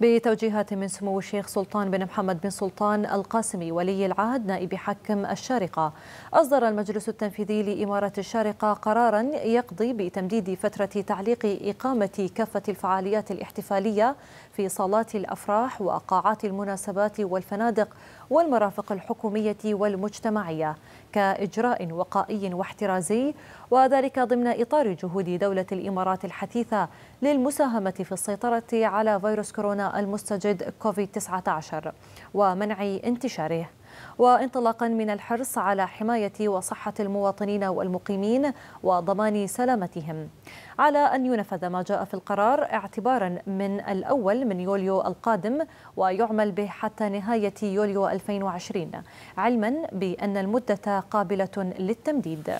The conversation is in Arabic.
بتوجيهات من سمو الشيخ سلطان بن محمد بن سلطان القاسمي ولي العهد نائب حاكم الشارقة أصدر المجلس التنفيذي لإمارة الشارقة قرارا يقضي بتمديد فترة تعليق إقامة كافة الفعاليات الاحتفالية في صالات الأفراح وقاعات المناسبات والفنادق والمرافق الحكومية والمجتمعية كإجراء وقائي واحترازي وذلك ضمن إطار جهود دولة الإمارات الحثيثة للمساهمة في السيطرة على فيروس كورونا المستجد كوفيد-19 ومنع انتشاره وانطلاقا من الحرص على حماية وصحة المواطنين والمقيمين وضمان سلامتهم على أن ينفذ ما جاء في القرار اعتبارا من الأول من يوليو القادم ويعمل به حتى نهاية يوليو 2020 علما بأن المدة قابلة للتمديد